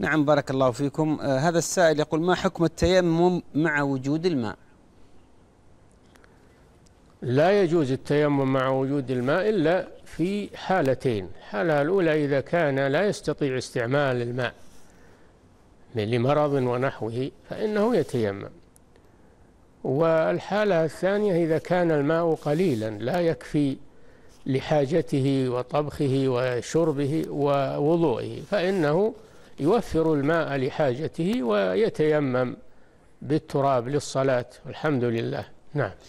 نعم بارك الله فيكم آه هذا السائل يقول ما حكم التيمم مع وجود الماء لا يجوز التيمم مع وجود الماء إلا في حالتين الحالة الأولى إذا كان لا يستطيع استعمال الماء لمرض ونحوه فإنه يتيمم والحالة الثانية إذا كان الماء قليلا لا يكفي لحاجته وطبخه وشربه ووضوئه فإنه يوفر الماء لحاجته ويتيمم بالتراب للصلاة والحمد لله نعم